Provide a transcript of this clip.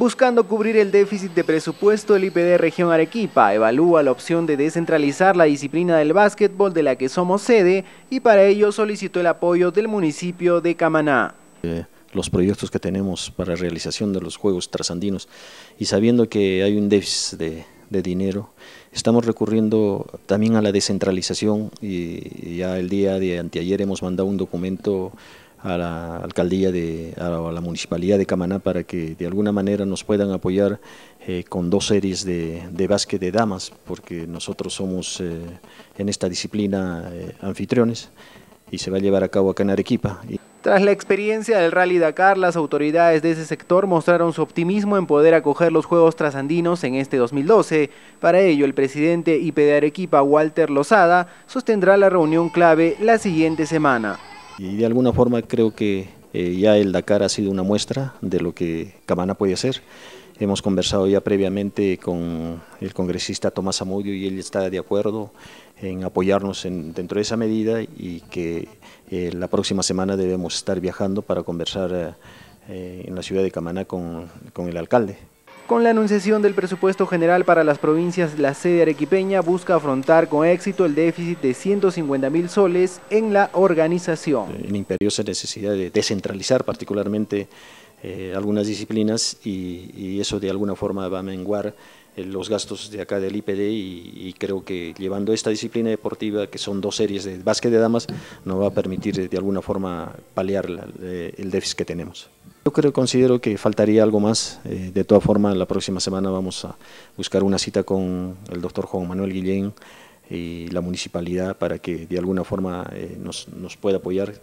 Buscando cubrir el déficit de presupuesto, el IPD Región Arequipa evalúa la opción de descentralizar la disciplina del básquetbol de la que somos sede y para ello solicitó el apoyo del municipio de Camaná. Eh, los proyectos que tenemos para realización de los Juegos Trasandinos y sabiendo que hay un déficit de, de dinero, estamos recurriendo también a la descentralización y ya el día de anteayer hemos mandado un documento a la alcaldía de a la municipalidad de Camaná para que de alguna manera nos puedan apoyar eh, con dos series de, básquet de damas porque nosotros somos eh, en esta disciplina eh, anfitriones y se va a llevar a cabo acá en Arequipa. Tras la experiencia del Rally Dakar, las autoridades de ese sector mostraron su optimismo en poder acoger los Juegos Trasandinos en este 2012. Para ello, el presidente y de Arequipa, Walter Lozada, sostendrá la reunión clave la siguiente semana. Y de alguna forma creo que eh, ya el Dakar ha sido una muestra de lo que Cabana puede hacer. Hemos conversado ya previamente con el congresista Tomás Amudio y él está de acuerdo en apoyarnos en, dentro de esa medida y que eh, la próxima semana debemos estar viajando para conversar eh, en la ciudad de Camaná con el alcalde. Con la anunciación del presupuesto general para las provincias, la sede arequipeña busca afrontar con éxito el déficit de 150 mil soles en la organización. Una eh, imperiosa necesidad de descentralizar particularmente eh, algunas disciplinas y, eso de alguna forma va a menguar eh, los gastos de acá del IPD y, creo que llevando esta disciplina deportiva, que son dos series de básquet de damas, nos va a permitir de alguna forma paliar el déficit que tenemos. Yo creo, considero que faltaría algo más. Eh, de todas formas, la próxima semana vamos a buscar una cita con el doctor Juan Manuel Guillén y la municipalidad para que de alguna forma eh, nos, nos pueda apoyar.